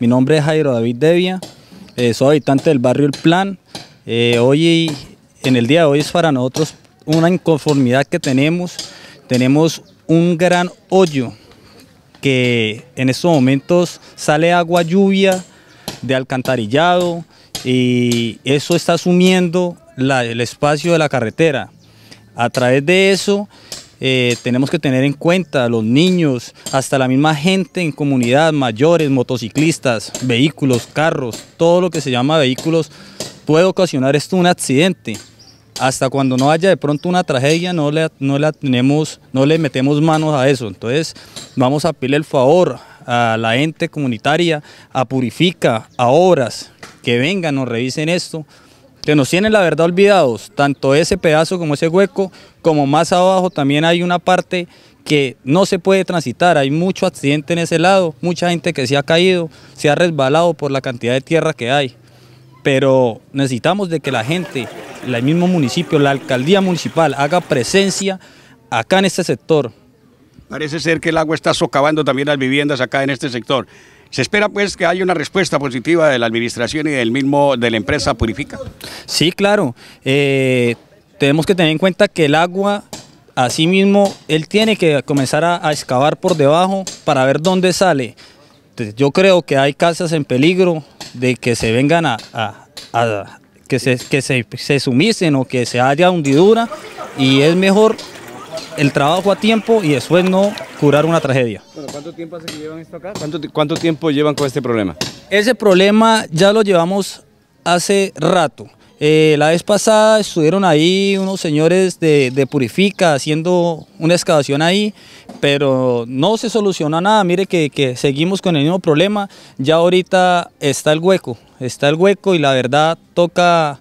Mi nombre es Jairo David Devia, eh, soy habitante del barrio El Plan. Eh, hoy, en el día de hoy es para nosotros una inconformidad que tenemos. Tenemos un gran hoyo que en estos momentos sale agua lluvia de alcantarillado y eso está sumiendo el espacio de la carretera. A través de eso eh, tenemos que tener en cuenta los niños, hasta la misma gente en comunidad, mayores, motociclistas, vehículos, carros, todo lo que se llama vehículos, puede ocasionar esto un accidente. Hasta cuando no haya de pronto una tragedia, no le, no la tenemos, no le metemos manos a eso. Entonces, vamos a pedirle el favor a la ente comunitaria, a Purifica, a Obras, que vengan, nos revisen esto, se nos tienen la verdad olvidados, tanto ese pedazo como ese hueco, como más abajo también hay una parte que no se puede transitar, hay mucho accidente en ese lado, mucha gente que se ha caído, se ha resbalado por la cantidad de tierra que hay, pero necesitamos de que la gente, el mismo municipio, la alcaldía municipal haga presencia acá en este sector. Parece ser que el agua está socavando también las viviendas acá en este sector. ¿Se espera pues que haya una respuesta positiva de la administración y del mismo de la empresa Purifica? Sí, claro. Eh, tenemos que tener en cuenta que el agua, asimismo, él tiene que comenzar a, excavar por debajo para ver dónde sale. yo creo que hay casas en peligro de que se vengan a, que, que se sumisen o que se haya hundidura y es mejor el trabajo a tiempo y después no curar una tragedia. ¿cuánto tiempo llevan esto acá? ¿Cuánto, tiempo llevan con este problema? Ese problema ya lo llevamos hace rato. Eh, la vez pasada estuvieron ahí unos señores de, Purifica haciendo una excavación ahí, pero no se solucionó nada. Mire que, que, seguimos con el mismo problema. Ya ahorita está el hueco, está el hueco y la verdad toca,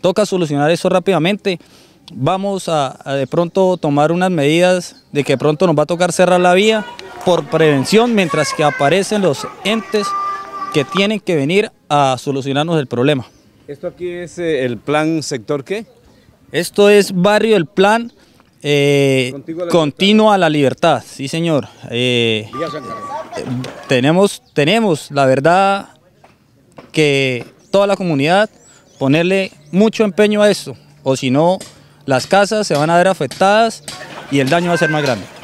toca solucionar eso rápidamente vamos a, de pronto tomar unas medidas de que pronto nos va a tocar cerrar la vía por prevención mientras que aparecen los entes que tienen que venir a solucionarnos el problema. ¿Esto aquí es eh, el plan sector qué? Esto es barrio el plan eh, Continua la libertad, sí señor. Eh, tenemos, tenemos la verdad que toda la comunidad ponerle mucho empeño a esto, o si no las casas se van a ver afectadas y el daño va a ser más grande.